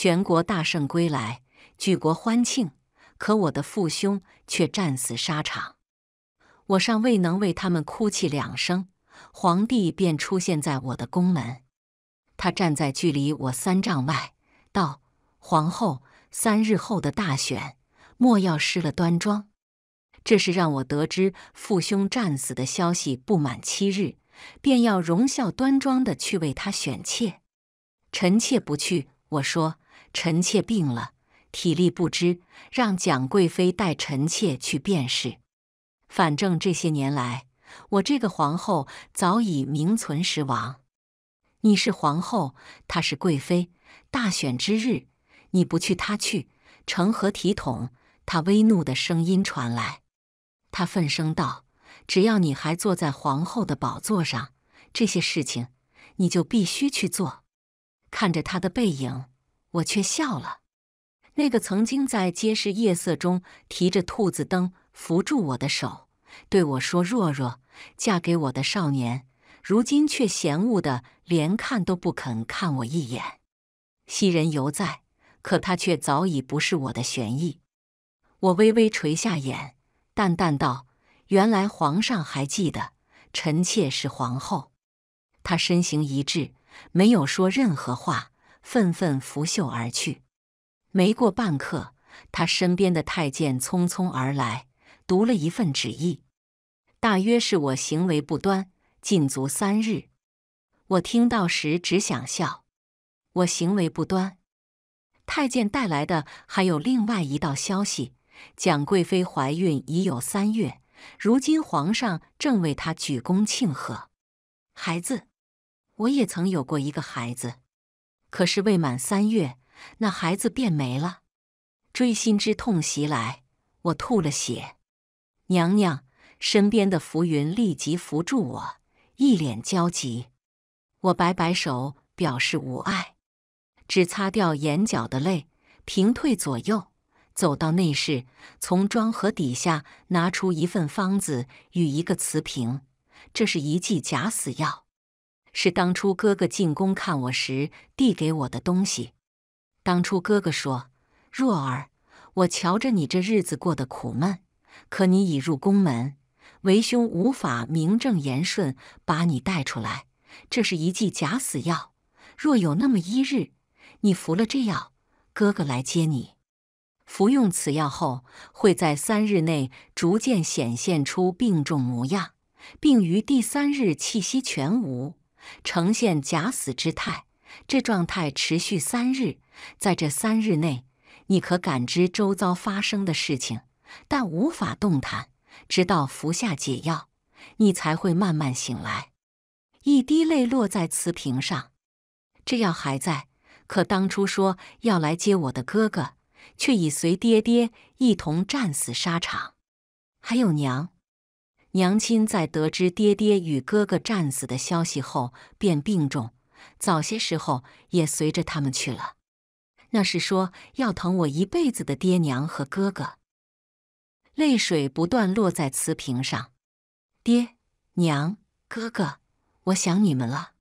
全国大圣归来，举国欢庆，可我的父兄却战死沙场，我尚未能为他们哭泣两声，皇帝便出现在我的宫门。他站在距离我三丈外，道：“皇后，三日后的大选，莫要失了端庄。”这是让我得知父兄战死的消息不满七日，便要容孝端庄的去为他选妾。臣妾不去，我说。臣妾病了，体力不支，让蒋贵妃带臣妾去便是。反正这些年来，我这个皇后早已名存实亡。你是皇后，她是贵妃，大选之日，你不去她去，成何体统？她微怒的声音传来，她愤声道：“只要你还坐在皇后的宝座上，这些事情你就必须去做。”看着她的背影。我却笑了。那个曾经在街市夜色中提着兔子灯扶住我的手，对我说：“若若，嫁给我的少年，如今却嫌恶的连看都不肯看我一眼。”昔人犹在，可他却早已不是我的玄意。我微微垂下眼，淡淡道：“原来皇上还记得臣妾是皇后。”他身形一滞，没有说任何话。愤愤拂袖而去。没过半刻，他身边的太监匆匆而来，读了一份旨意，大约是我行为不端，禁足三日。我听到时只想笑，我行为不端。太监带来的还有另外一道消息：蒋贵妃怀孕已有三月，如今皇上正为她举宫庆贺。孩子，我也曾有过一个孩子。可是未满三月，那孩子便没了，锥心之痛袭来，我吐了血。娘娘身边的浮云立即扶住我，一脸焦急。我摆摆手表示无碍，只擦掉眼角的泪，平退左右，走到内室，从装盒底下拿出一份方子与一个瓷瓶，这是一剂假死药。是当初哥哥进宫看我时递给我的东西。当初哥哥说：“若儿，我瞧着你这日子过得苦闷，可你已入宫门，为兄无法名正言顺把你带出来。这是一剂假死药，若有那么一日，你服了这药，哥哥来接你。服用此药后，会在三日内逐渐显现出病重模样，并于第三日气息全无。”呈现假死之态，这状态持续三日。在这三日内，你可感知周遭发生的事情，但无法动弹，直到服下解药，你才会慢慢醒来。一滴泪落在瓷瓶上，这药还在。可当初说要来接我的哥哥，却已随爹爹一同战死沙场，还有娘。娘亲在得知爹爹与哥哥战死的消息后，便病重，早些时候也随着他们去了。那是说要疼我一辈子的爹娘和哥哥。泪水不断落在瓷瓶上，爹娘哥哥，我想你们了。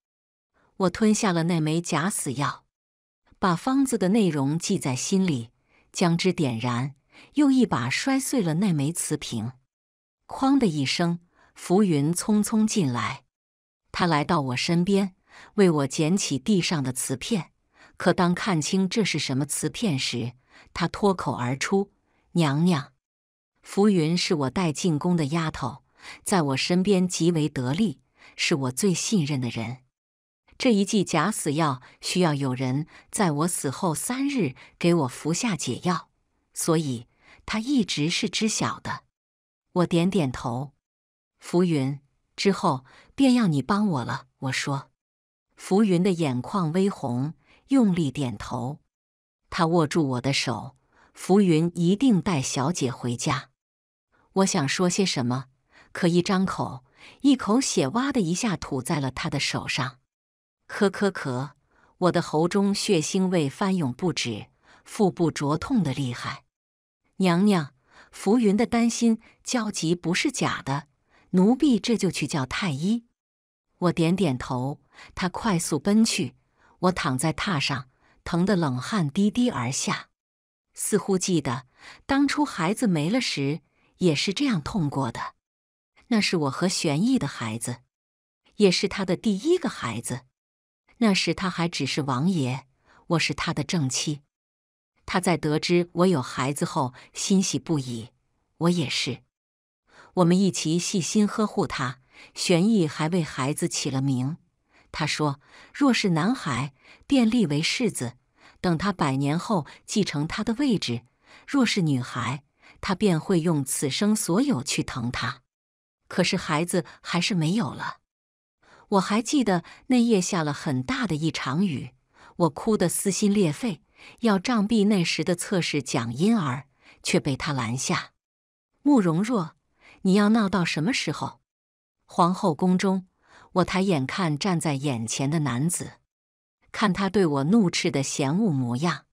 我吞下了那枚假死药，把方子的内容记在心里，将之点燃，又一把摔碎了那枚瓷瓶。“哐”的一声，浮云匆匆进来。他来到我身边，为我捡起地上的瓷片。可当看清这是什么瓷片时，他脱口而出：“娘娘，浮云是我带进宫的丫头，在我身边极为得力，是我最信任的人。这一剂假死药需要有人在我死后三日给我服下解药，所以他一直是知晓的。”我点点头，浮云之后便要你帮我了。我说，浮云的眼眶微红，用力点头。他握住我的手，浮云一定带小姐回家。我想说些什么，可一张口，一口血哇的一下吐在了他的手上。咳咳咳，我的喉中血腥味翻涌不止，腹部灼痛的厉害。娘娘。浮云的担心焦急不是假的，奴婢这就去叫太医。我点点头，他快速奔去。我躺在榻上，疼得冷汗滴滴而下，似乎记得当初孩子没了时也是这样痛过的。那是我和玄烨的孩子，也是他的第一个孩子。那时他还只是王爷，我是他的正妻。他在得知我有孩子后欣喜不已，我也是。我们一起细心呵护他，玄逸还为孩子起了名。他说：“若是男孩，便立为世子，等他百年后继承他的位置；若是女孩，他便会用此生所有去疼他。”可是孩子还是没有了。我还记得那夜下了很大的一场雨，我哭得撕心裂肺。要杖毙那时的侧室蒋英儿，却被他拦下。慕容若，你要闹到什么时候？皇后宫中，我抬眼看站在眼前的男子，看他对我怒斥的嫌恶模样，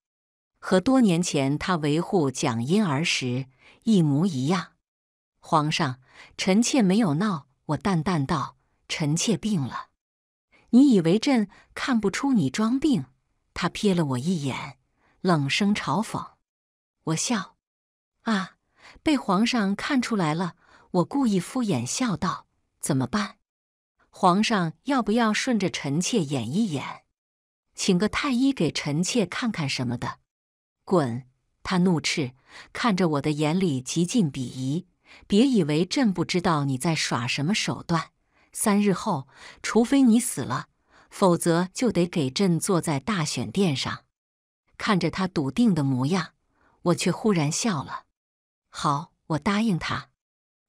和多年前他维护蒋英儿时一模一样。皇上，臣妾没有闹。我淡淡道：“臣妾病了。”你以为朕看不出你装病？他瞥了我一眼，冷声嘲讽。我笑，啊，被皇上看出来了。我故意敷衍笑道：“怎么办？皇上要不要顺着臣妾演一演？请个太医给臣妾看看什么的？”滚！他怒斥，看着我的眼里极尽鄙夷。别以为朕不知道你在耍什么手段。三日后，除非你死了。否则就得给朕坐在大选殿上。看着他笃定的模样，我却忽然笑了。好，我答应他。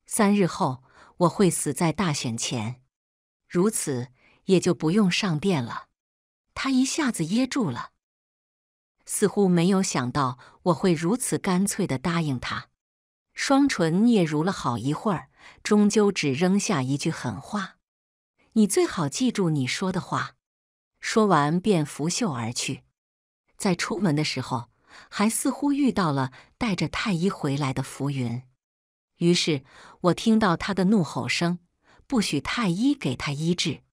三日后我会死在大选前，如此也就不用上殿了。他一下子噎住了，似乎没有想到我会如此干脆的答应他。双唇嗫嚅了好一会儿，终究只扔下一句狠话：“你最好记住你说的话。”说完便拂袖而去，在出门的时候还似乎遇到了带着太医回来的浮云，于是我听到他的怒吼声：“不许太医给他医治！”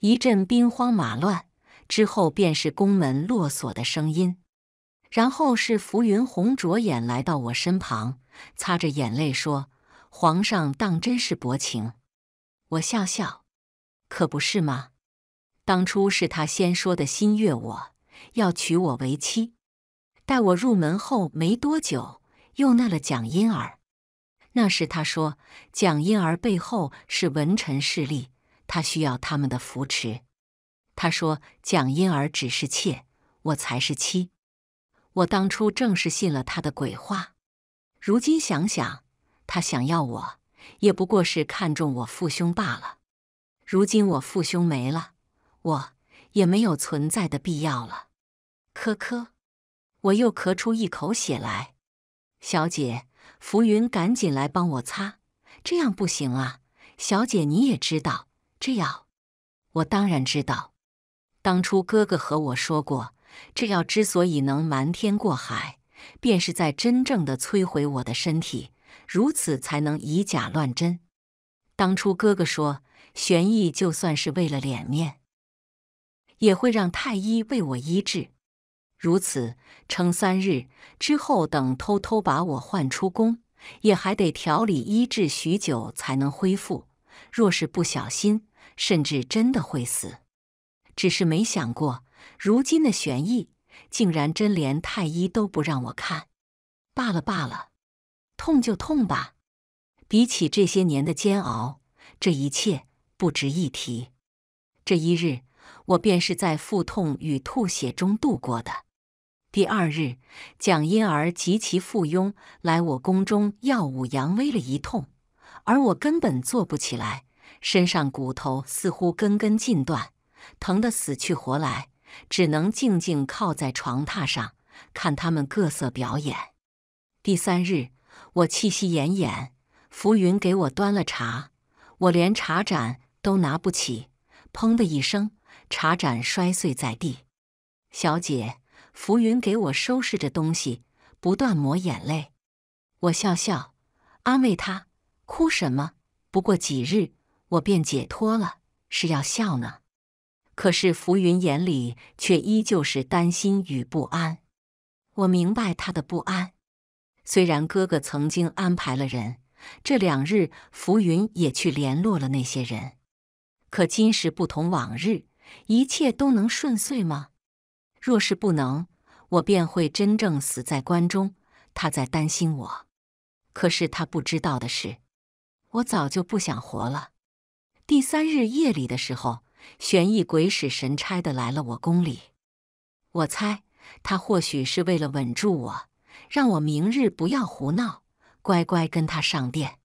一阵兵荒马乱之后，便是宫门落锁的声音，然后是浮云红着眼来到我身旁，擦着眼泪说：“皇上当真是薄情。”我笑笑：“可不是吗？”当初是他先说的心悦我，要娶我为妻。待我入门后没多久，又纳了蒋英儿。那时他说蒋英儿背后是文臣势力，他需要他们的扶持。他说蒋英儿只是妾，我才是妻。我当初正是信了他的鬼话。如今想想，他想要我，也不过是看中我父兄罢了。如今我父兄没了。我也没有存在的必要了，咳咳，我又咳出一口血来。小姐，浮云，赶紧来帮我擦，这样不行啊！小姐，你也知道这药，我当然知道。当初哥哥和我说过，这药之所以能瞒天过海，便是在真正的摧毁我的身体，如此才能以假乱真。当初哥哥说，玄毅就算是为了脸面。也会让太医为我医治，如此撑三日之后，等偷偷把我换出宫，也还得调理医治许久才能恢复。若是不小心，甚至真的会死。只是没想过，如今的玄意竟然真连太医都不让我看。罢了罢了，痛就痛吧。比起这些年的煎熬，这一切不值一提。这一日。我便是在腹痛与吐血中度过的。第二日，蒋婴儿及其附庸来我宫中耀武扬威了一通，而我根本坐不起来，身上骨头似乎根根尽断，疼得死去活来，只能静静靠在床榻上看他们各色表演。第三日，我气息奄奄，浮云给我端了茶，我连茶盏都拿不起，砰的一声。茶盏摔碎在地，小姐，浮云给我收拾着东西，不断抹眼泪。我笑笑，安慰她，哭什么？不过几日，我便解脱了。是要笑呢，可是浮云眼里却依旧是担心与不安。我明白他的不安，虽然哥哥曾经安排了人，这两日浮云也去联络了那些人，可今时不同往日。一切都能顺遂吗？若是不能，我便会真正死在关中。他在担心我，可是他不知道的是，我早就不想活了。第三日夜里的时候，玄毅鬼使神差的来了我宫里。我猜他或许是为了稳住我，让我明日不要胡闹，乖乖跟他上殿。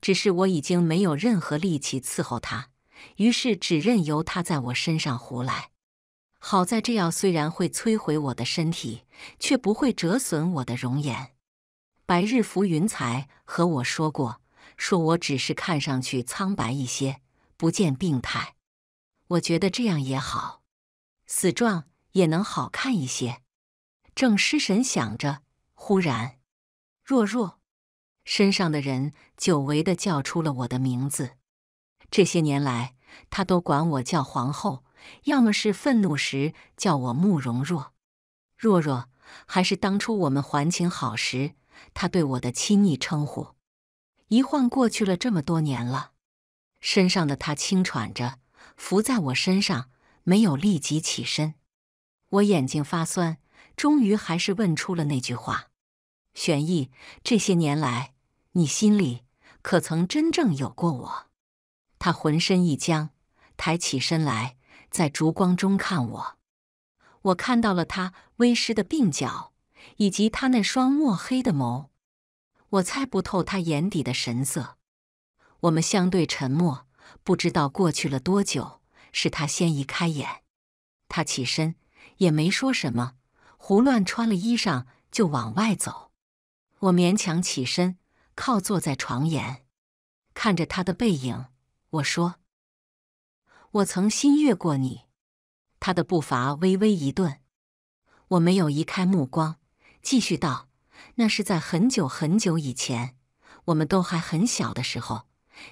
只是我已经没有任何力气伺候他。于是只任由它在我身上胡来。好在这药虽然会摧毁我的身体，却不会折损我的容颜。白日浮云才和我说过，说我只是看上去苍白一些，不见病态。我觉得这样也好，死状也能好看一些。正失神想着，忽然，若若，身上的人久违的叫出了我的名字。这些年来，他都管我叫皇后，要么是愤怒时叫我慕容若，若若，还是当初我们还情好时他对我的亲昵称呼。一晃过去了这么多年了，身上的他轻喘着，伏在我身上，没有立即起身。我眼睛发酸，终于还是问出了那句话：“玄毅，这些年来，你心里可曾真正有过我？”他浑身一僵，抬起身来，在烛光中看我。我看到了他微湿的鬓角，以及他那双墨黑的眸。我猜不透他眼底的神色。我们相对沉默，不知道过去了多久。是他先移开眼，他起身，也没说什么，胡乱穿了衣裳就往外走。我勉强起身，靠坐在床沿，看着他的背影。我说：“我曾心悦过你。”他的步伐微微一顿，我没有移开目光，继续道：“那是在很久很久以前，我们都还很小的时候，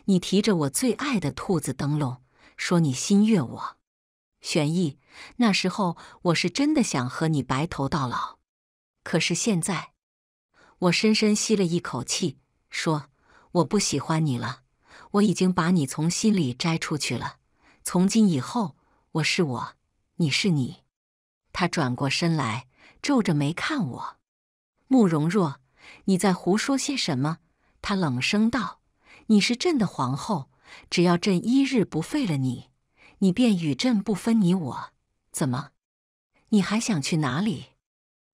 你提着我最爱的兔子灯笼，说你心悦我，玄毅。那时候我是真的想和你白头到老。可是现在，我深深吸了一口气，说：我不喜欢你了。”我已经把你从心里摘出去了，从今以后，我是我，你是你。他转过身来，皱着眉看我。慕容若，你在胡说些什么？他冷声道：“你是朕的皇后，只要朕一日不废了你，你便与朕不分。你我怎么？你还想去哪里？”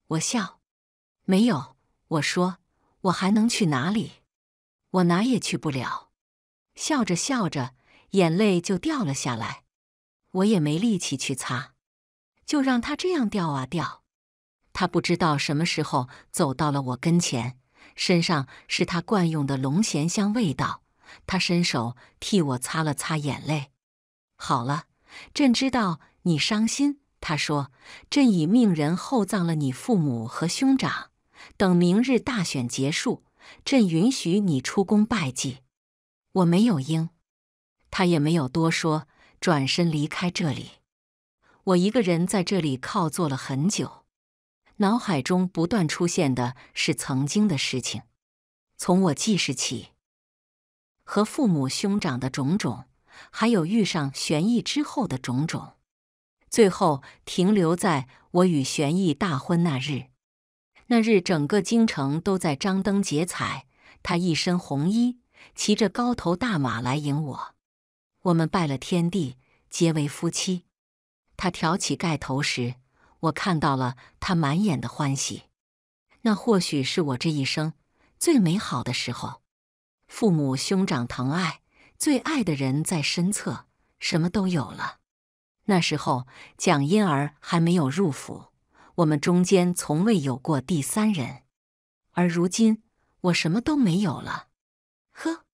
我笑，没有。我说：“我还能去哪里？我哪也去不了。”笑着笑着，眼泪就掉了下来。我也没力气去擦，就让它这样掉啊掉。他不知道什么时候走到了我跟前，身上是他惯用的龙涎香味道。他伸手替我擦了擦眼泪。好了，朕知道你伤心。他说：“朕已命人厚葬了你父母和兄长。等明日大选结束，朕允许你出宫拜祭。”我没有应，他也没有多说，转身离开这里。我一个人在这里靠坐了很久，脑海中不断出现的是曾经的事情：从我记事起，和父母兄长的种种，还有遇上玄毅之后的种种，最后停留在我与玄毅大婚那日。那日，整个京城都在张灯结彩，他一身红衣。骑着高头大马来迎我，我们拜了天地，结为夫妻。他挑起盖头时，我看到了他满眼的欢喜。那或许是我这一生最美好的时候。父母、兄长疼爱，最爱的人在身侧，什么都有了。那时候蒋英儿还没有入府，我们中间从未有过第三人。而如今，我什么都没有了。呵，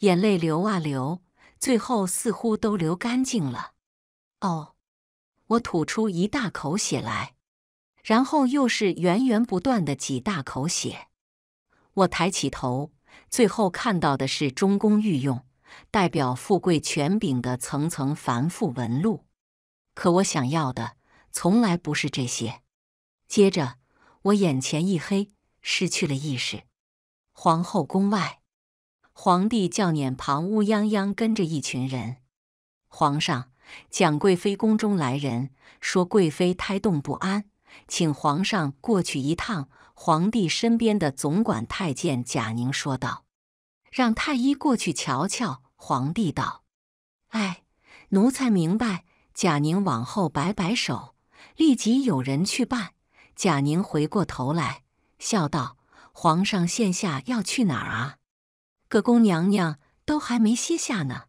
眼泪流啊流，最后似乎都流干净了。哦，我吐出一大口血来，然后又是源源不断的几大口血。我抬起头，最后看到的是中宫御用、代表富贵权柄的层层繁复纹路。可我想要的从来不是这些。接着我眼前一黑，失去了意识。皇后宫外。皇帝叫辇旁乌泱泱跟着一群人。皇上，蒋贵妃宫中来人说贵妃胎动不安，请皇上过去一趟。皇帝身边的总管太监贾宁说道：“让太医过去瞧瞧。”皇帝道：“哎，奴才明白。”贾宁往后摆摆手，立即有人去办。贾宁回过头来，笑道：“皇上现下要去哪儿啊？”各宫娘娘都还没歇下呢，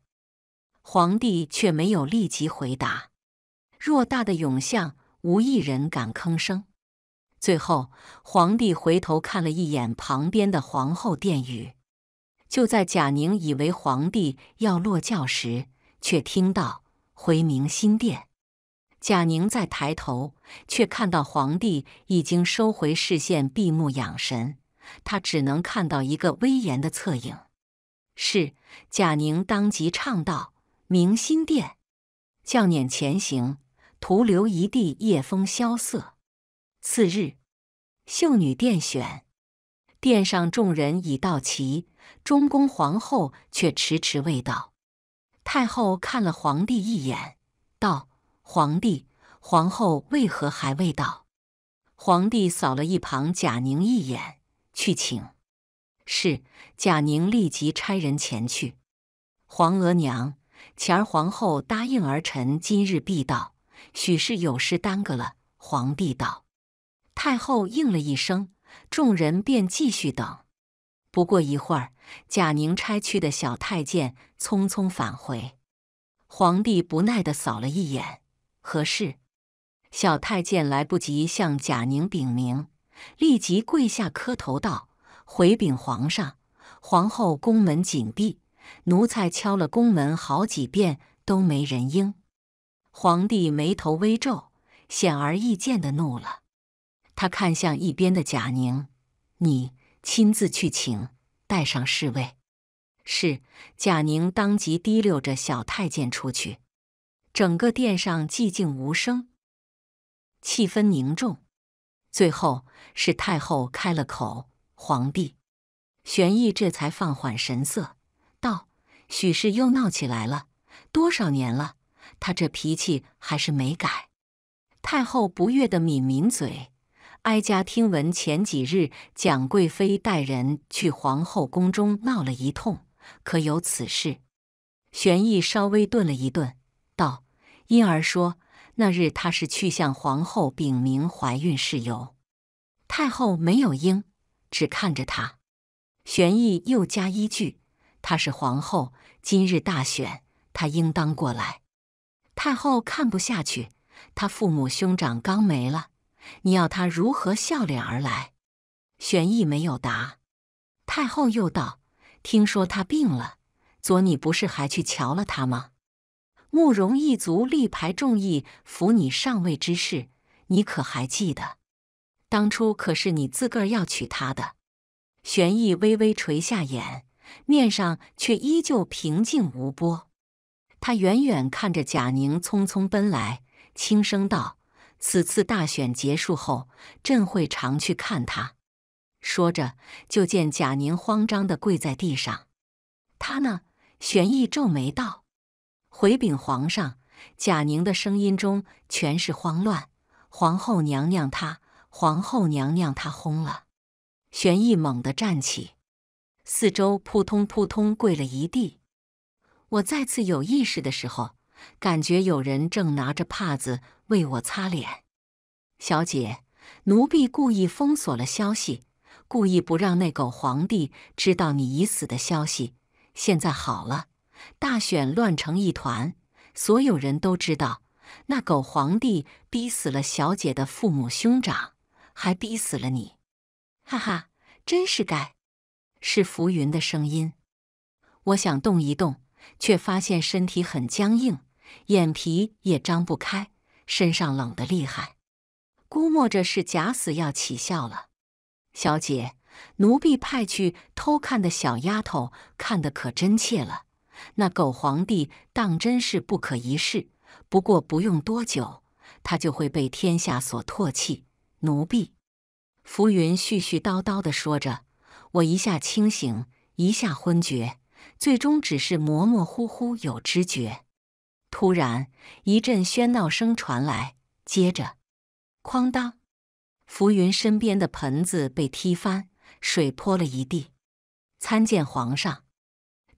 皇帝却没有立即回答。偌大的永巷，无一人敢吭声。最后，皇帝回头看了一眼旁边的皇后殿宇。就在贾宁以为皇帝要落轿时，却听到回明心殿。贾宁再抬头，却看到皇帝已经收回视线，闭目养神。他只能看到一个威严的侧影。是贾宁当即唱道：“明心殿，轿辇前行，徒留一地夜风萧瑟。”次日，秀女殿选，殿上众人已到齐，中宫皇后却迟迟未到。太后看了皇帝一眼，道：“皇帝，皇后为何还未到？”皇帝扫了一旁贾宁一眼，去请。是贾宁立即差人前去。皇额娘，前儿皇后答应儿臣今日必到，许是有事耽搁了。皇帝道：“太后应了一声，众人便继续等。”不过一会儿，贾宁差去的小太监匆匆返回。皇帝不耐地扫了一眼，何事？小太监来不及向贾宁禀明，立即跪下磕头道。回禀皇上，皇后宫门紧闭，奴才敲了宫门好几遍都没人应。皇帝眉头微皱，显而易见的怒了。他看向一边的贾宁：“你亲自去请，带上侍卫。”是贾宁当即提溜着小太监出去。整个殿上寂静无声，气氛凝重。最后是太后开了口。皇帝，玄烨这才放缓神色，道：“许氏又闹起来了，多少年了，他这脾气还是没改。”太后不悦的抿抿嘴：“哀家听闻前几日蒋贵妃带人去皇后宫中闹了一通，可有此事？”玄烨稍微顿了一顿，道：“因儿说，那日她是去向皇后禀明怀孕事由，太后没有应。”只看着他，玄义又加一句：“她是皇后，今日大选，她应当过来。”太后看不下去：“她父母兄长刚没了，你要她如何笑脸而来？”玄毅没有答。太后又道：“听说她病了，昨你不是还去瞧了她吗？”慕容一族力排众议扶你上位之事，你可还记得？当初可是你自个儿要娶她的。玄烨微微垂下眼，面上却依旧平静无波。他远远看着贾宁匆匆奔来，轻声道：“此次大选结束后，朕会常去看她。”说着，就见贾宁慌张的跪在地上。他呢？玄烨皱眉道：“回禀皇上。”贾宁的声音中全是慌乱。皇后娘娘她……皇后娘娘她轰了，玄意猛地站起，四周扑通扑通跪了一地。我再次有意识的时候，感觉有人正拿着帕子为我擦脸。小姐，奴婢故意封锁了消息，故意不让那狗皇帝知道你已死的消息。现在好了，大选乱成一团，所有人都知道那狗皇帝逼死了小姐的父母兄长。还逼死了你，哈哈，真是该！是浮云的声音。我想动一动，却发现身体很僵硬，眼皮也张不开，身上冷得厉害。估摸着是假死要起效了。小姐，奴婢派去偷看的小丫头看得可真切了，那狗皇帝当真是不可一世。不过不用多久，他就会被天下所唾弃。奴婢，浮云絮絮叨叨的说着，我一下清醒，一下昏厥，最终只是模模糊糊有知觉。突然一阵喧闹声传来，接着，哐当，浮云身边的盆子被踢翻，水泼了一地。参见皇上！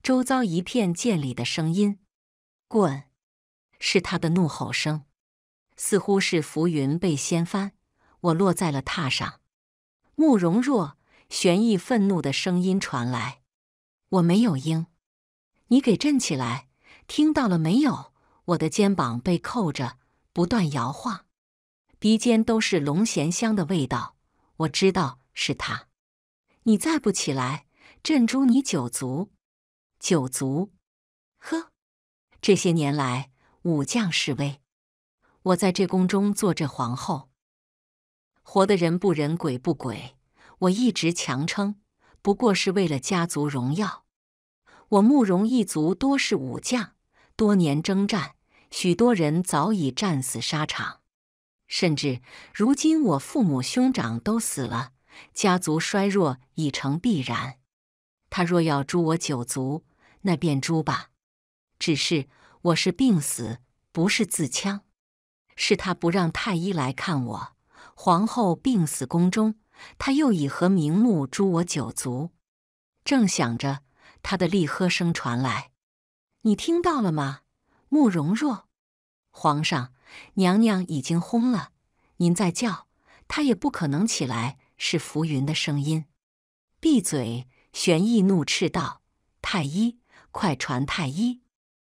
周遭一片见礼的声音，滚！是他的怒吼声，似乎是浮云被掀翻。我落在了榻上，慕容若玄毅愤怒的声音传来：“我没有应，你给朕起来，听到了没有？”我的肩膀被扣着，不断摇晃，鼻尖都是龙涎香的味道。我知道是他。你再不起来，朕诛你九族！九族？呵，这些年来，武将示威，我在这宫中做这皇后。活的人不人，鬼不鬼。我一直强撑，不过是为了家族荣耀。我慕容一族多是武将，多年征战，许多人早已战死沙场。甚至如今，我父母兄长都死了，家族衰弱已成必然。他若要诛我九族，那便诛吧。只是我是病死，不是自戕，是他不让太医来看我。皇后病死宫中，他又以何名目诛我九族？正想着，他的厉喝声传来：“你听到了吗，慕容若？皇上，娘娘已经轰了，您再叫她也不可能起来。”是浮云的声音。闭嘴！玄毅怒斥道：“太医，快传太医！”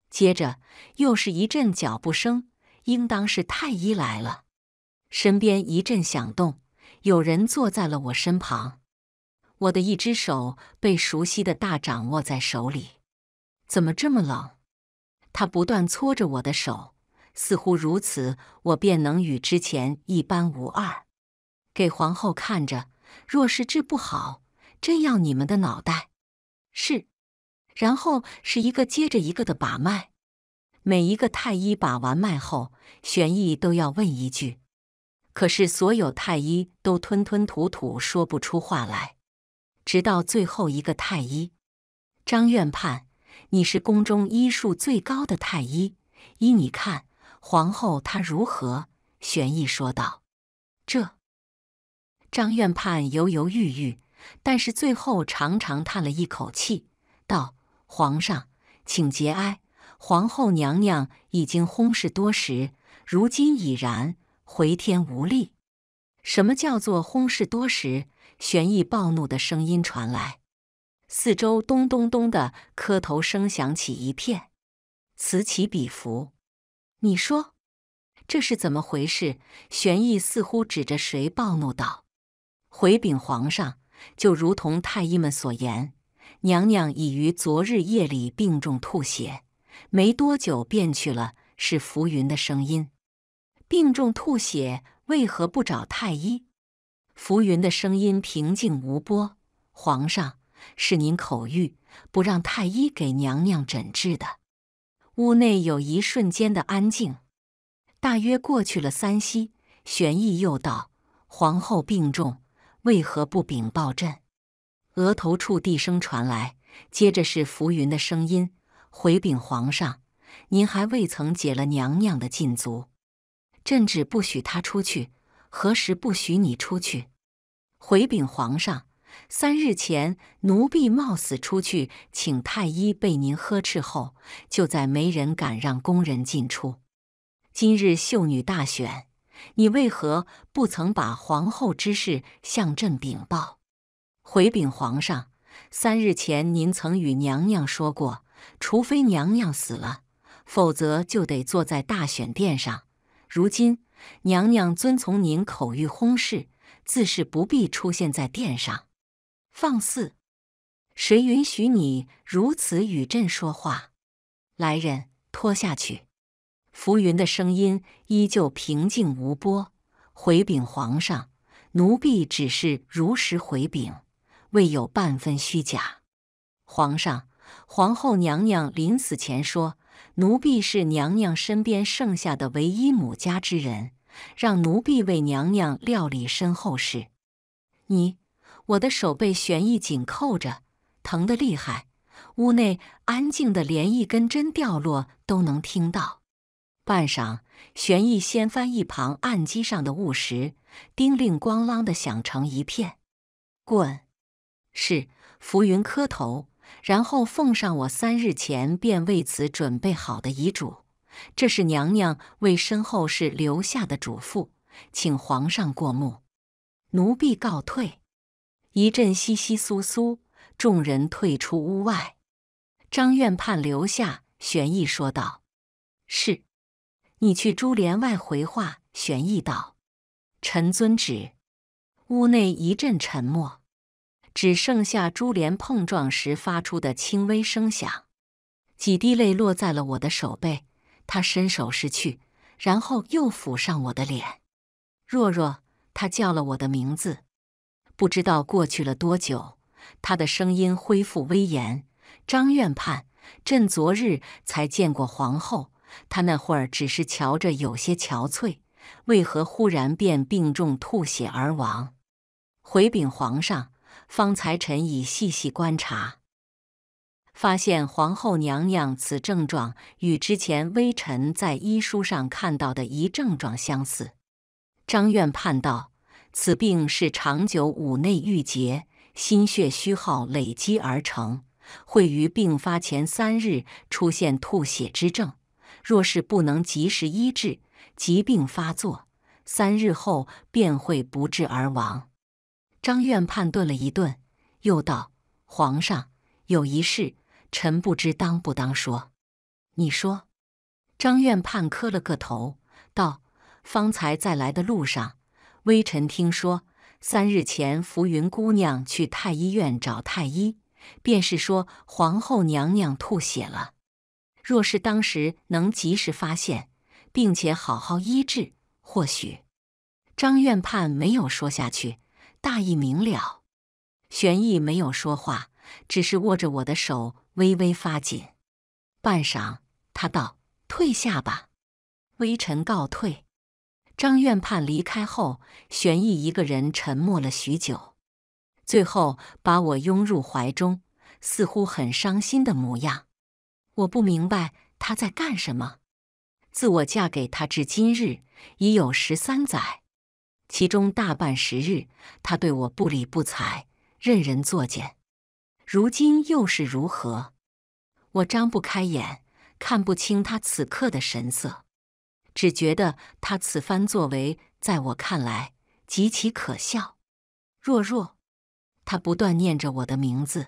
接着又是一阵脚步声，应当是太医来了。身边一阵响动，有人坐在了我身旁。我的一只手被熟悉的大掌握在手里，怎么这么冷？他不断搓着我的手，似乎如此，我便能与之前一般无二。给皇后看着，若是治不好，真要你们的脑袋。是。然后是一个接着一个的把脉，每一个太医把完脉后，玄意都要问一句。可是，所有太医都吞吞吐吐，说不出话来。直到最后一个太医张院判，你是宫中医术最高的太医，依你看，皇后她如何？玄烨说道。这张院判犹犹豫豫，但是最后长长叹了一口气，道：“皇上，请节哀。皇后娘娘已经薨逝多时，如今已然。”回天无力，什么叫做轰事多时？玄意暴怒的声音传来，四周咚咚咚的磕头声响起一片，此起彼伏。你说这是怎么回事？玄毅似乎指着谁暴怒道：“回禀皇上，就如同太医们所言，娘娘已于昨日夜里病重吐血，没多久便去了。”是浮云的声音。病重吐血，为何不找太医？浮云的声音平静无波。皇上是您口谕，不让太医给娘娘诊治的。屋内有一瞬间的安静，大约过去了三息。玄意又道：“皇后病重，为何不禀报朕？”额头处地声传来，接着是浮云的声音：“回禀皇上，您还未曾解了娘娘的禁足。”朕只不许他出去，何时不许你出去？回禀皇上，三日前奴婢冒死出去请太医，被您呵斥后，就再没人敢让宫人进出。今日秀女大选，你为何不曾把皇后之事向朕禀报？回禀皇上，三日前您曾与娘娘说过，除非娘娘死了，否则就得坐在大选殿上。如今，娘娘遵从您口谕轰事，自是不必出现在殿上。放肆！谁允许你如此与朕说话？来人，拖下去！浮云的声音依旧平静无波。回禀皇上，奴婢只是如实回禀，未有半分虚假。皇上，皇后娘娘临死前说。奴婢是娘娘身边剩下的唯一母家之人，让奴婢为娘娘料理身后事。你我的手被玄毅紧扣着，疼得厉害。屋内安静的连一根针掉落都能听到。半晌，玄毅掀翻一旁案几上的物石，叮铃咣啷的响成一片。滚！是浮云磕头。然后奉上我三日前便为此准备好的遗嘱，这是娘娘为身后事留下的嘱咐，请皇上过目。奴婢告退。一阵窸窸窣窣，众人退出屋外。张院判留下，玄意说道：“是，你去珠帘外回话。”玄意道：“臣遵旨。”屋内一阵沉默。只剩下珠帘碰撞时发出的轻微声响，几滴泪落在了我的手背，他伸手拭去，然后又抚上我的脸。若若，他叫了我的名字。不知道过去了多久，他的声音恢复威严。张院判，朕昨日才见过皇后，她那会儿只是瞧着有些憔悴，为何忽然便病重吐血而亡？回禀皇上。方才臣已细细观察，发现皇后娘娘此症状与之前微臣在医书上看到的一症状相似。张院判道：“此病是长久五内郁结、心血虚耗累积而成，会于病发前三日出现吐血之症。若是不能及时医治，疾病发作三日后便会不治而亡。”张院判顿了一顿，又道：“皇上有一事，臣不知当不当说。你说。”张院判磕了个头，道：“方才在来的路上，微臣听说三日前浮云姑娘去太医院找太医，便是说皇后娘娘吐血了。若是当时能及时发现，并且好好医治，或许……”张院判没有说下去。大义明了，玄毅没有说话，只是握着我的手微微发紧。半晌，他道：“退下吧。”微臣告退。张院判离开后，玄毅一个人沉默了许久，最后把我拥入怀中，似乎很伤心的模样。我不明白他在干什么。自我嫁给他至今日，已有十三载。其中大半时日，他对我不理不睬，任人作践。如今又是如何？我张不开眼，看不清他此刻的神色，只觉得他此番作为，在我看来极其可笑。若若，他不断念着我的名字，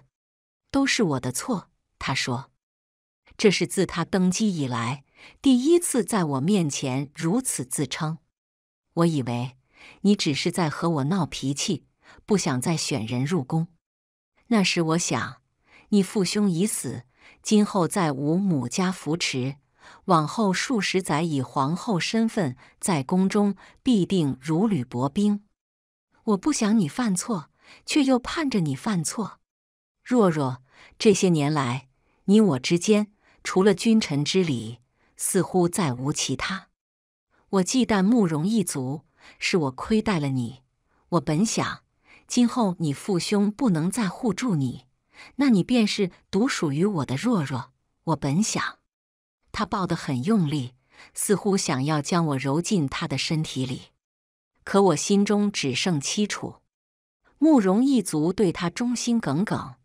都是我的错。他说：“这是自他登基以来第一次在我面前如此自称。”我以为。你只是在和我闹脾气，不想再选人入宫。那时我想，你父兄已死，今后再无母家扶持，往后数十载以皇后身份在宫中，必定如履薄冰。我不想你犯错，却又盼着你犯错。若若，这些年来，你我之间除了君臣之礼，似乎再无其他。我忌惮慕容一族。是我亏待了你。我本想，今后你父兄不能再护住你，那你便是独属于我的若若。我本想，他抱得很用力，似乎想要将我揉进他的身体里。可我心中只剩凄楚。慕容一族对他忠心耿耿，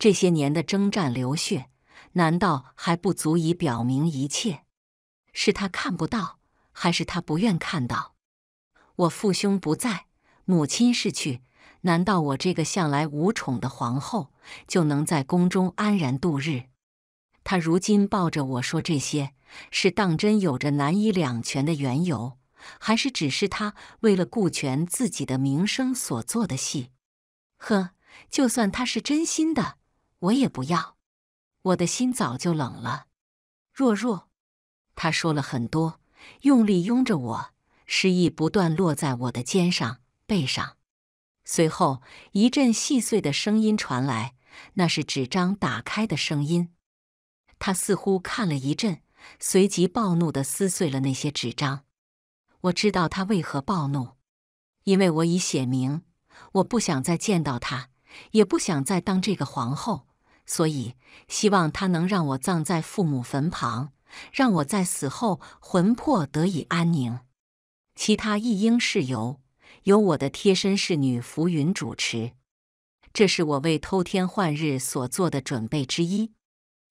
这些年的征战流血，难道还不足以表明一切？是他看不到，还是他不愿看到？我父兄不在，母亲逝去，难道我这个向来无宠的皇后就能在宫中安然度日？他如今抱着我说这些，是当真有着难以两全的缘由，还是只是他为了顾全自己的名声所做的戏？呵，就算他是真心的，我也不要。我的心早就冷了。若若，他说了很多，用力拥着我。诗意不断落在我的肩上、背上，随后一阵细碎的声音传来，那是纸张打开的声音。他似乎看了一阵，随即暴怒地撕碎了那些纸张。我知道他为何暴怒，因为我已写明，我不想再见到他，也不想再当这个皇后，所以希望他能让我葬在父母坟旁，让我在死后魂魄得以安宁。其他一应事由，由我的贴身侍女浮云主持。这是我为偷天换日所做的准备之一。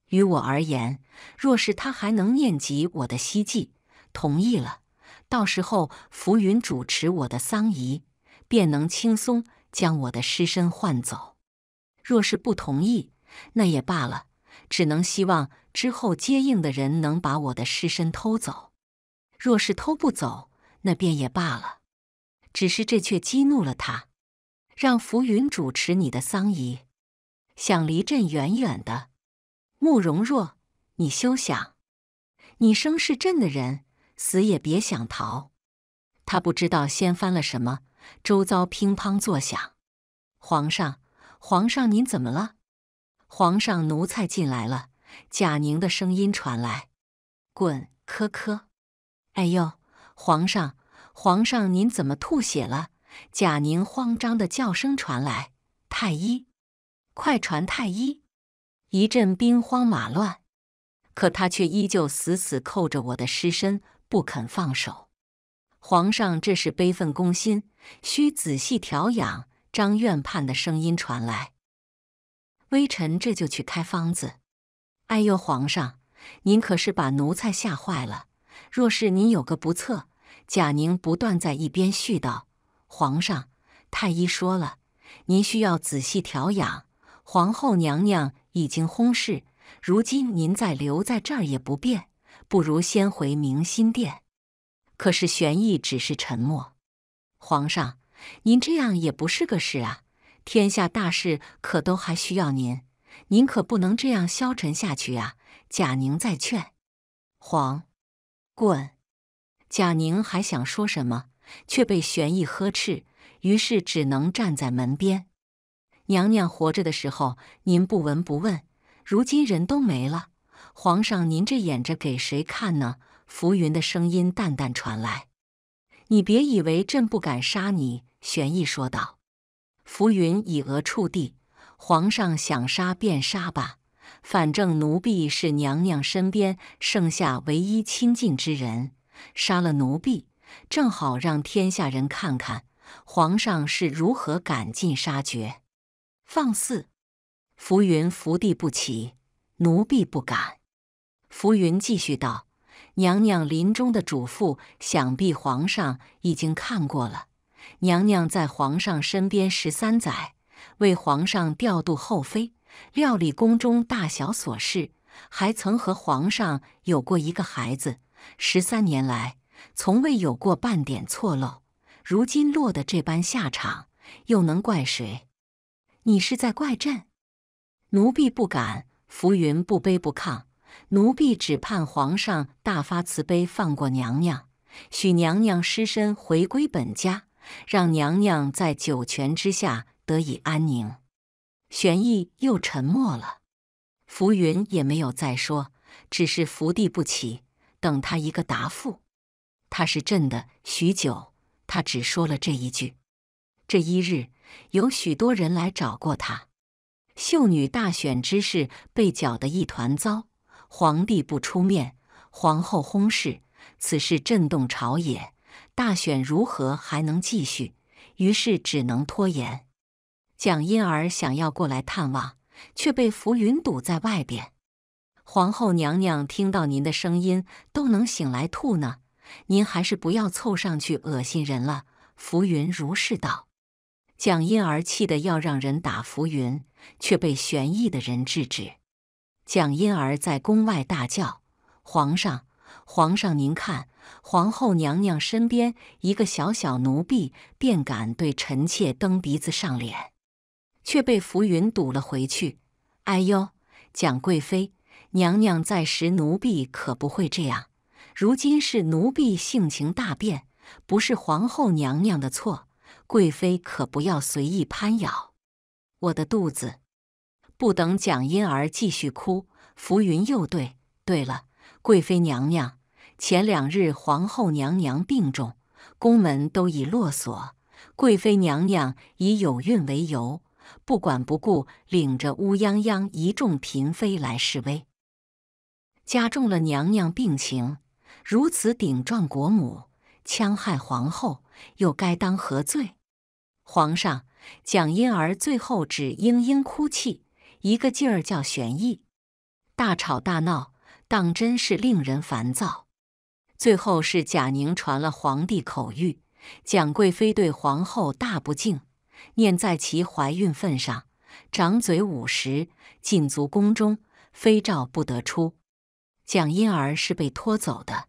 于我而言，若是他还能念及我的希冀，同意了，到时候浮云主持我的丧仪，便能轻松将我的尸身换走。若是不同意，那也罢了，只能希望之后接应的人能把我的尸身偷走。若是偷不走，那便也罢了，只是这却激怒了他，让浮云主持你的丧仪，想离朕远远的，慕容若，你休想！你生是朕的人，死也别想逃！他不知道掀翻了什么，周遭乒乓作响。皇上，皇上，您怎么了？皇上，奴才进来了。贾宁的声音传来：“滚，磕磕，哎呦！”皇上，皇上，您怎么吐血了？贾宁慌张的叫声传来。太医，快传太医！一阵兵荒马乱，可他却依旧死死扣着我的尸身不肯放手。皇上，这是悲愤攻心，需仔细调养。张院判的声音传来：“微臣这就去开方子。”哎呦，皇上，您可是把奴才吓坏了。若是您有个不测，贾宁不断在一边絮叨：“皇上，太医说了，您需要仔细调养。皇后娘娘已经薨逝，如今您再留在这儿也不便，不如先回明心殿。”可是玄烨只是沉默。皇上，您这样也不是个事啊！天下大事可都还需要您，您可不能这样消沉下去啊！贾宁再劝：“皇。”滚！贾宁还想说什么，却被玄义呵斥，于是只能站在门边。娘娘活着的时候，您不闻不问，如今人都没了，皇上您这演着给谁看呢？浮云的声音淡淡传来：“你别以为朕不敢杀你。”玄义说道。浮云以额触地：“皇上想杀便杀吧。”反正奴婢是娘娘身边剩下唯一亲近之人，杀了奴婢，正好让天下人看看皇上是如何赶尽杀绝。放肆！浮云伏地不起，奴婢不敢。浮云继续道：“娘娘临终的嘱咐，想必皇上已经看过了。娘娘在皇上身边十三载，为皇上调度后妃。”料理宫中大小琐事，还曾和皇上有过一个孩子。十三年来，从未有过半点错漏。如今落得这般下场，又能怪谁？你是在怪朕？奴婢不敢。浮云不卑不亢，奴婢只盼皇上大发慈悲，放过娘娘，许娘娘失身回归本家，让娘娘在九泉之下得以安宁。玄烨又沉默了，浮云也没有再说，只是伏地不起，等他一个答复。他是朕的许久，他只说了这一句。这一日有许多人来找过他，秀女大选之事被搅得一团糟，皇帝不出面，皇后轰事，此事震动朝野，大选如何还能继续？于是只能拖延。蒋因而想要过来探望，却被浮云堵在外边。皇后娘娘听到您的声音都能醒来吐呢，您还是不要凑上去恶心人了。浮云如是道。蒋因而气得要让人打浮云，却被玄意的人制止。蒋因而在宫外大叫：“皇上，皇上，您看，皇后娘娘身边一个小小奴婢便敢对臣妾蹬鼻子上脸！”却被浮云堵了回去。哎呦，蒋贵妃娘娘在时，奴婢可不会这样。如今是奴婢性情大变，不是皇后娘娘的错。贵妃可不要随意攀咬我的肚子。不等蒋婴儿继续哭，浮云又对对了，贵妃娘娘前两日皇后娘娘病重，宫门都已落锁。贵妃娘娘以有孕为由。不管不顾，领着乌泱泱一众嫔妃来示威，加重了娘娘病情。如此顶撞国母，戕害皇后，又该当何罪？皇上，蒋英儿最后只嘤嘤哭泣，一个劲儿叫玄烨，大吵大闹，当真是令人烦躁。最后是贾宁传了皇帝口谕，蒋贵妃对皇后大不敬。念在其怀孕份上，掌嘴五十，禁足宫中，非诏不得出。蒋英儿是被拖走的，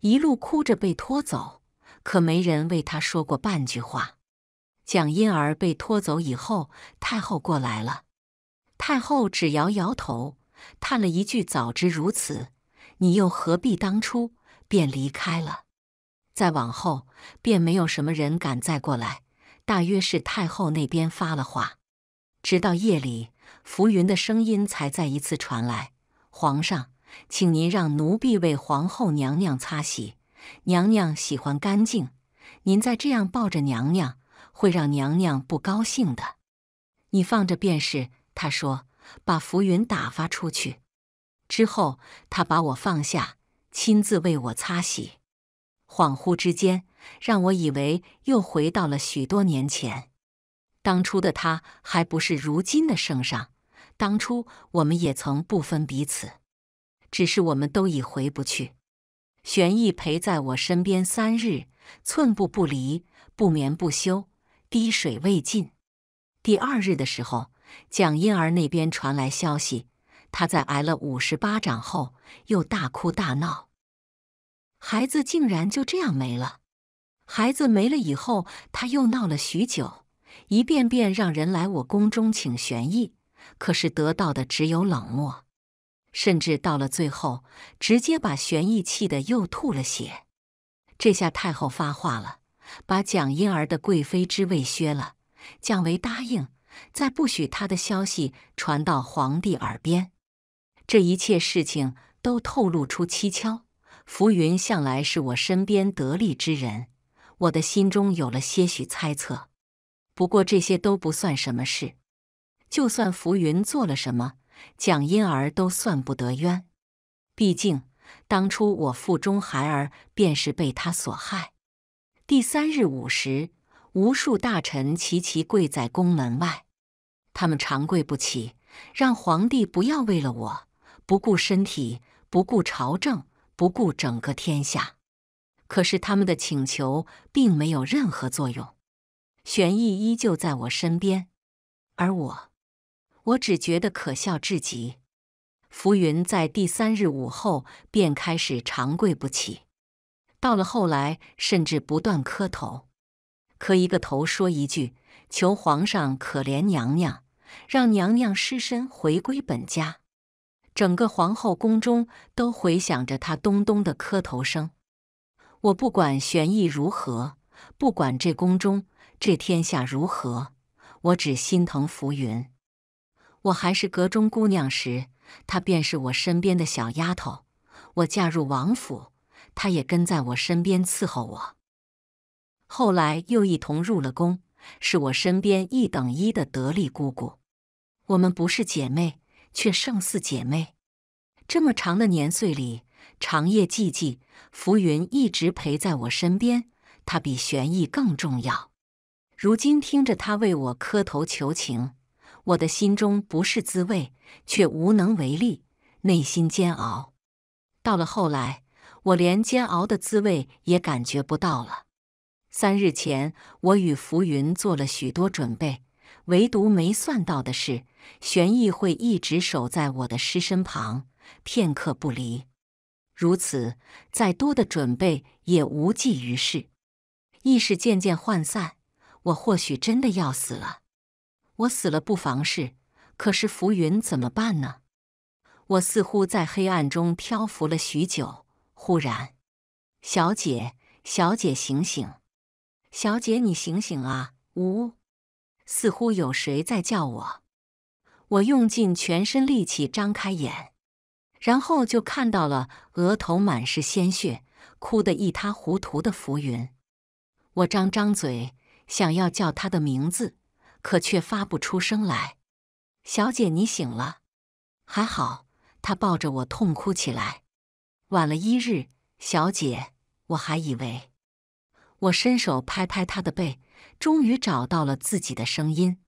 一路哭着被拖走，可没人为他说过半句话。蒋英儿被拖走以后，太后过来了，太后只摇摇头，叹了一句：“早知如此，你又何必当初？”便离开了。再往后，便没有什么人敢再过来。大约是太后那边发了话，直到夜里，浮云的声音才再一次传来。皇上，请您让奴婢为皇后娘娘擦洗，娘娘喜欢干净。您再这样抱着娘娘，会让娘娘不高兴的。你放着便是。他说，把浮云打发出去之后，他把我放下，亲自为我擦洗。恍惚之间。让我以为又回到了许多年前，当初的他还不是如今的圣上。当初我们也曾不分彼此，只是我们都已回不去。玄逸陪在我身边三日，寸步不离，不眠不休，滴水未进。第二日的时候，蒋婴儿那边传来消息，他在挨了五十巴掌后又大哭大闹，孩子竟然就这样没了。孩子没了以后，他又闹了许久，一遍遍让人来我宫中请玄意，可是得到的只有冷漠，甚至到了最后，直接把玄意气得又吐了血。这下太后发话了，把蒋英儿的贵妃之位削了，降为答应，再不许她的消息传到皇帝耳边。这一切事情都透露出蹊跷。浮云向来是我身边得力之人。我的心中有了些许猜测，不过这些都不算什么事。就算浮云做了什么，蒋婴儿都算不得冤。毕竟当初我腹中孩儿便是被他所害。第三日午时，无数大臣齐齐跪在宫门外，他们长跪不起，让皇帝不要为了我不顾身体、不顾朝政、不顾整个天下。可是他们的请求并没有任何作用，玄意依旧在我身边，而我，我只觉得可笑至极。浮云在第三日午后便开始长跪不起，到了后来，甚至不断磕头，磕一个头说一句“求皇上可怜娘娘，让娘娘尸身回归本家”，整个皇后宫中都回响着他咚咚的磕头声。我不管玄意如何，不管这宫中这天下如何，我只心疼浮云。我还是阁中姑娘时，她便是我身边的小丫头；我嫁入王府，她也跟在我身边伺候我。后来又一同入了宫，是我身边一等一的得力姑姑。我们不是姐妹，却胜似姐妹。这么长的年岁里。长夜寂寂，浮云一直陪在我身边，他比玄翼更重要。如今听着他为我磕头求情，我的心中不是滋味，却无能为力，内心煎熬。到了后来，我连煎熬的滋味也感觉不到了。三日前，我与浮云做了许多准备，唯独没算到的是，玄翼会一直守在我的尸身旁，片刻不离。如此，再多的准备也无济于事。意识渐渐涣散，我或许真的要死了。我死了不妨事，可是浮云怎么办呢？我似乎在黑暗中漂浮了许久，忽然，小姐，小姐醒醒，小姐你醒醒啊！呜，似乎有谁在叫我。我用尽全身力气张开眼。然后就看到了额头满是鲜血、哭得一塌糊涂的浮云。我张张嘴想要叫他的名字，可却发不出声来。小姐，你醒了，还好。他抱着我痛哭起来。晚了一日，小姐，我还以为……我伸手拍拍他的背，终于找到了自己的声音。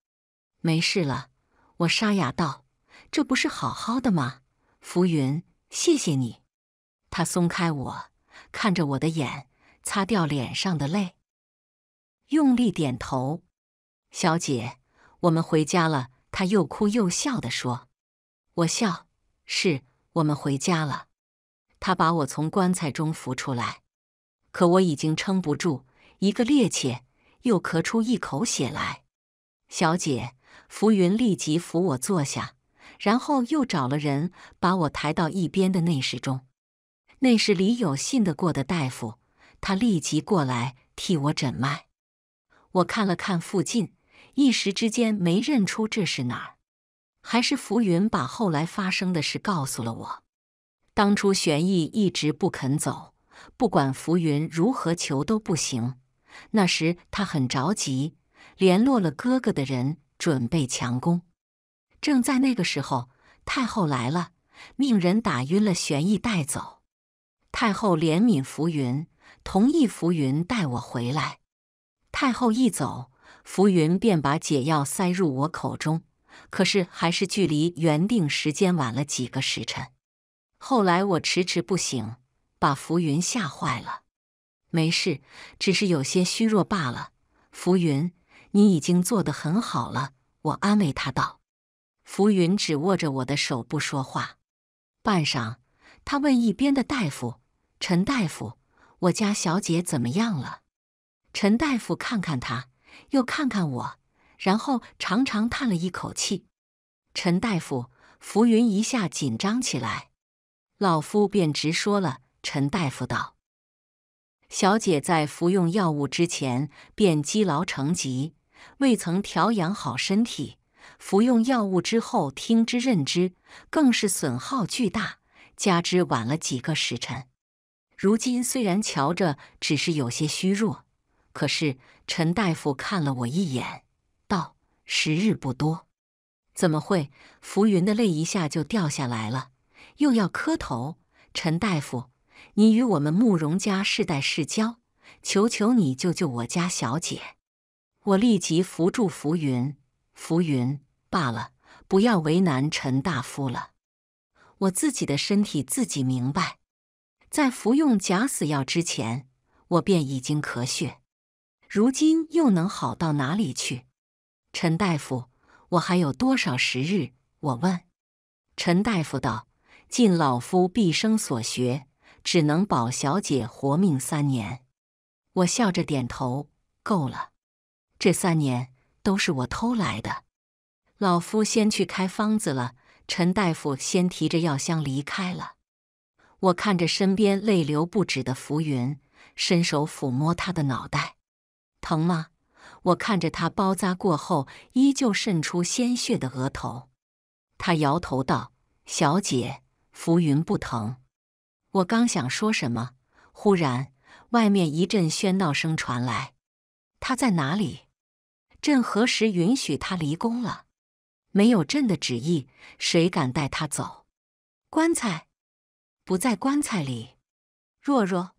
没事了，我沙哑道：“这不是好好的吗？”浮云，谢谢你。他松开我，看着我的眼，擦掉脸上的泪，用力点头。小姐，我们回家了。他又哭又笑的说：“我笑，是我们回家了。”他把我从棺材中扶出来，可我已经撑不住，一个趔趄，又咳出一口血来。小姐，浮云立即扶我坐下。然后又找了人把我抬到一边的内室中。内室里有信得过的大夫，他立即过来替我诊脉。我看了看附近，一时之间没认出这是哪儿。还是浮云把后来发生的事告诉了我。当初玄毅一直不肯走，不管浮云如何求都不行。那时他很着急，联络了哥哥的人，准备强攻。正在那个时候，太后来了，命人打晕了玄翼，带走。太后怜悯浮云，同意浮云带我回来。太后一走，浮云便把解药塞入我口中，可是还是距离原定时间晚了几个时辰。后来我迟迟不醒，把浮云吓坏了。没事，只是有些虚弱罢了。浮云，你已经做得很好了，我安慰他道。浮云只握着我的手不说话，半晌，他问一边的大夫：“陈大夫，我家小姐怎么样了？”陈大夫看看他，又看看我，然后长长叹了一口气。陈大夫，浮云一下紧张起来。老夫便直说了。陈大夫道：“小姐在服用药物之前便积劳成疾，未曾调养好身体。”服用药物之后，听之任之，更是损耗巨大。加之晚了几个时辰，如今虽然瞧着只是有些虚弱，可是陈大夫看了我一眼，道：“时日不多。”怎么会？浮云的泪一下就掉下来了，又要磕头。陈大夫，你与我们慕容家世代世交，求求你救救我家小姐。我立即扶住浮云，浮云。罢了，不要为难陈大夫了。我自己的身体自己明白。在服用假死药之前，我便已经咳血，如今又能好到哪里去？陈大夫，我还有多少时日？我问。陈大夫道：“尽老夫毕生所学，只能保小姐活命三年。”我笑着点头，够了。这三年都是我偷来的。老夫先去开方子了。陈大夫先提着药箱离开了。我看着身边泪流不止的浮云，伸手抚摸他的脑袋，疼吗？我看着他包扎过后依旧渗出鲜血的额头，他摇头道：“小姐，浮云不疼。”我刚想说什么，忽然外面一阵喧闹声传来。他在哪里？朕何时允许他离宫了？没有朕的旨意，谁敢带他走？棺材不在棺材里。若若，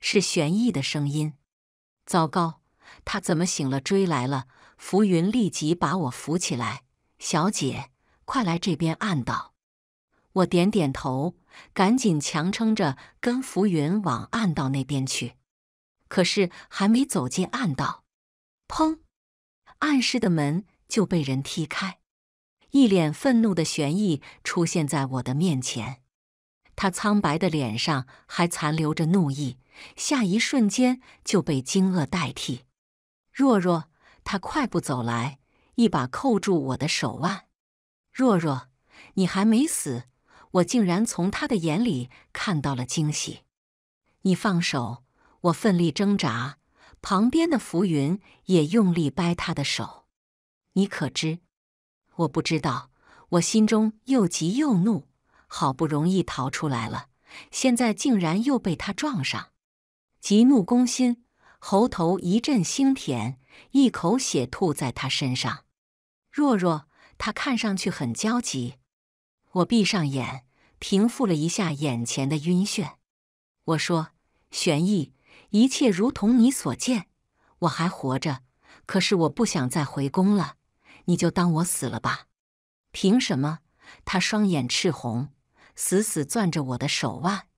是玄翼的声音。糟糕，他怎么醒了？追来了！浮云立即把我扶起来。小姐，快来这边暗道。我点点头，赶紧强撑着跟浮云往暗道那边去。可是还没走进暗道，砰！暗室的门就被人踢开。一脸愤怒的玄毅出现在我的面前，他苍白的脸上还残留着怒意，下一瞬间就被惊愕代替。若若，他快步走来，一把扣住我的手腕。若若，你还没死！我竟然从他的眼里看到了惊喜。你放手！我奋力挣扎，旁边的浮云也用力掰他的手。你可知？我不知道，我心中又急又怒，好不容易逃出来了，现在竟然又被他撞上，急怒攻心，喉头一阵腥甜，一口血吐在他身上。若若，他看上去很焦急。我闭上眼，平复了一下眼前的晕眩。我说：“玄毅，一切如同你所见，我还活着，可是我不想再回宫了。”你就当我死了吧！凭什么？他双眼赤红，死死攥着我的手腕，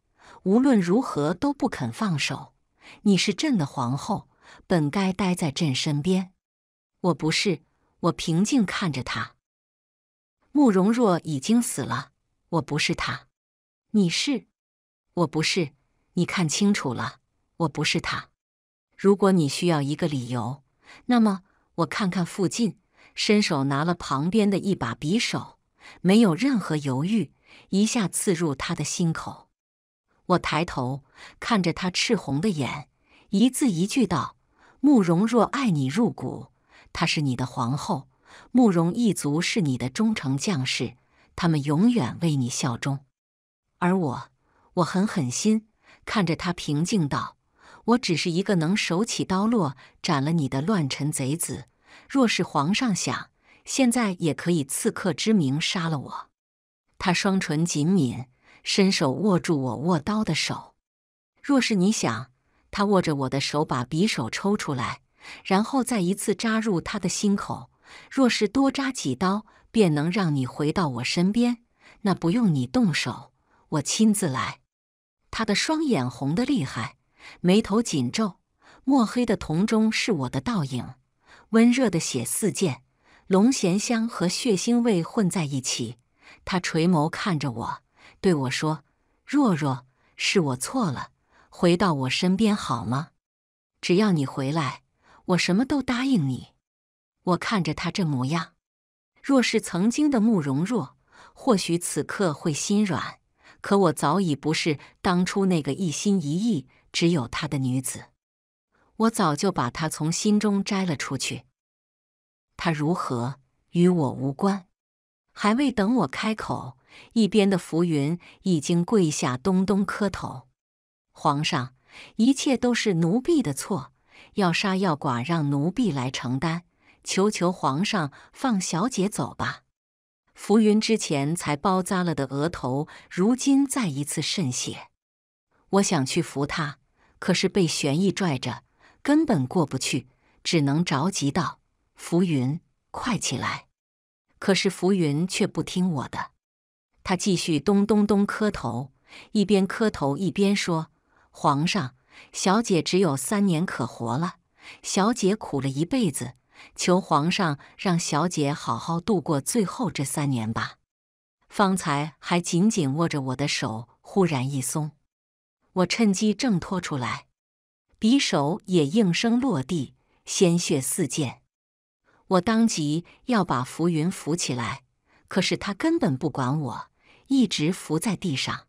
无论如何都不肯放手。你是朕的皇后，本该待在朕身边。我不是。我平静看着他。慕容若已经死了，我不是他。你是？我不是。你看清楚了，我不是他。如果你需要一个理由，那么我看看附近。伸手拿了旁边的一把匕首，没有任何犹豫，一下刺入他的心口。我抬头看着他赤红的眼，一字一句道：“慕容若爱你入骨，她是你的皇后；慕容一族是你的忠诚将士，他们永远为你效忠。而我，我很狠心，看着他平静道：我只是一个能手起刀落斩了你的乱臣贼子。”若是皇上想，现在也可以刺客之名杀了我。他双唇紧抿，伸手握住我握刀的手。若是你想，他握着我的手，把匕首抽出来，然后再一次扎入他的心口。若是多扎几刀，便能让你回到我身边。那不用你动手，我亲自来。他的双眼红得厉害，眉头紧皱，墨黑的瞳中是我的倒影。温热的血四溅，龙涎香和血腥味混在一起。他垂眸看着我，对我说：“若若，是我错了，回到我身边好吗？只要你回来，我什么都答应你。”我看着他这模样，若是曾经的慕容若，或许此刻会心软，可我早已不是当初那个一心一意只有他的女子。我早就把他从心中摘了出去，他如何与我无关。还未等我开口，一边的浮云已经跪下，咚咚磕头：“皇上，一切都是奴婢的错，要杀要剐，让奴婢来承担。求求皇上放小姐走吧。”浮云之前才包扎了的额头，如今再一次渗血。我想去扶他，可是被玄毅拽着。根本过不去，只能着急道：“浮云，快起来！”可是浮云却不听我的，他继续咚咚咚磕头，一边磕头一边说：“皇上，小姐只有三年可活了，小姐苦了一辈子，求皇上让小姐好好度过最后这三年吧。”方才还紧紧握着我的手，忽然一松，我趁机挣脱出来。匕首也应声落地，鲜血四溅。我当即要把浮云扶起来，可是他根本不管我，一直伏在地上。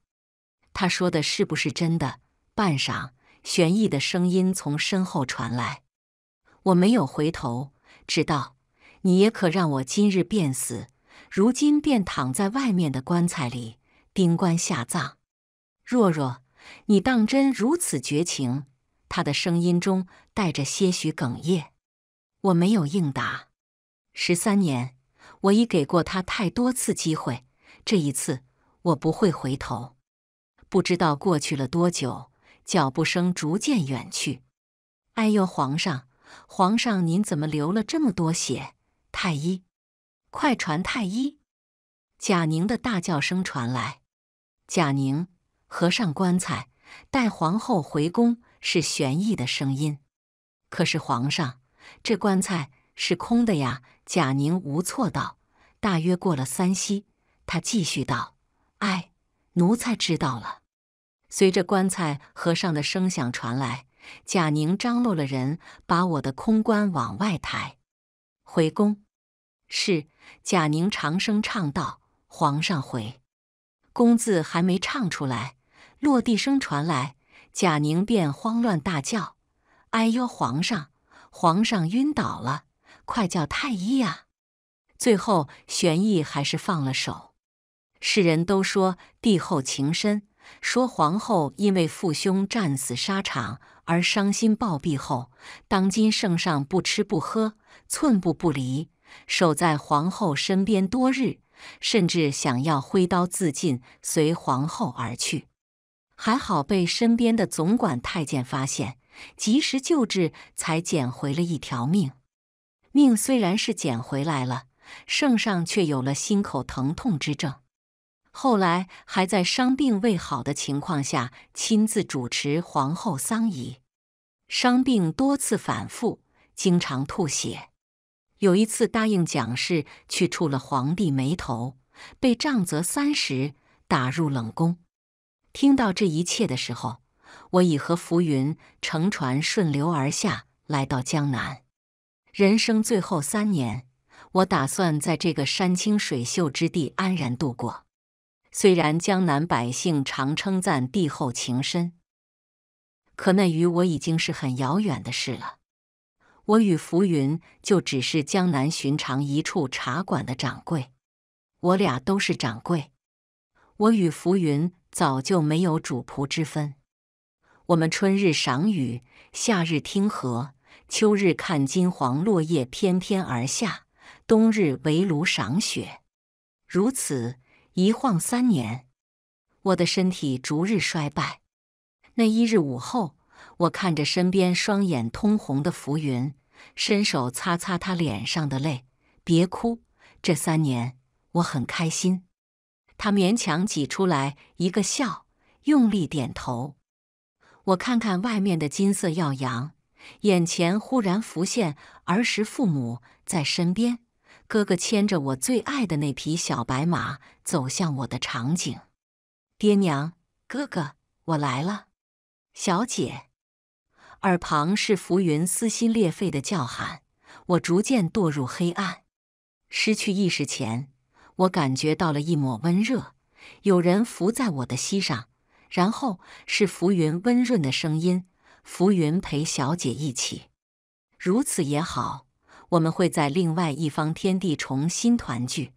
他说的是不是真的？半晌，玄毅的声音从身后传来。我没有回头，直道：“你也可让我今日便死，如今便躺在外面的棺材里，丁棺下葬。”若若，你当真如此绝情？他的声音中带着些许哽咽，我没有应答。十三年，我已给过他太多次机会，这一次我不会回头。不知道过去了多久，脚步声逐渐远去。哎呦，皇上，皇上，您怎么流了这么多血？太医，快传太医！贾宁的大叫声传来。贾宁，合上棺材，带皇后回宫。是玄翼的声音，可是皇上，这棺材是空的呀！贾宁无措道。大约过了三息，他继续道：“哎，奴才知道了。”随着棺材合上的声响传来，贾宁张罗了人，把我的空棺往外抬。回宫。是贾宁长声唱道：“皇上回。”宫字还没唱出来，落地声传来。贾宁便慌乱大叫：“哎呦，皇上，皇上晕倒了，快叫太医啊！”最后玄烨还是放了手。世人都说帝后情深，说皇后因为父兄战死沙场而伤心暴毙后，当今圣上不吃不喝，寸步不离，守在皇后身边多日，甚至想要挥刀自尽，随皇后而去。还好被身边的总管太监发现，及时救治，才捡回了一条命。命虽然是捡回来了，圣上却有了心口疼痛之症。后来还在伤病未好的情况下亲自主持皇后丧仪，伤病多次反复，经常吐血。有一次答应蒋氏去触了皇帝眉头，被杖责三十，打入冷宫。听到这一切的时候，我已和浮云乘船顺流而下来到江南。人生最后三年，我打算在这个山清水秀之地安然度过。虽然江南百姓常称赞帝后情深，可那与我已经是很遥远的事了。我与浮云就只是江南寻常一处茶馆的掌柜，我俩都是掌柜。我与浮云早就没有主仆之分。我们春日赏雨，夏日听荷，秋日看金黄落叶翩翩而下，冬日围炉赏雪。如此一晃三年，我的身体逐日衰败。那一日午后，我看着身边双眼通红的浮云，伸手擦擦他脸上的泪：“别哭，这三年我很开心。”他勉强挤出来一个笑，用力点头。我看看外面的金色耀阳，眼前忽然浮现儿时父母在身边，哥哥牵着我最爱的那匹小白马走向我的场景。爹娘，哥哥，我来了。小姐，耳旁是浮云撕心裂肺的叫喊。我逐渐堕入黑暗，失去意识前。我感觉到了一抹温热，有人伏在我的膝上，然后是浮云温润的声音。浮云陪小姐一起，如此也好，我们会在另外一方天地重新团聚。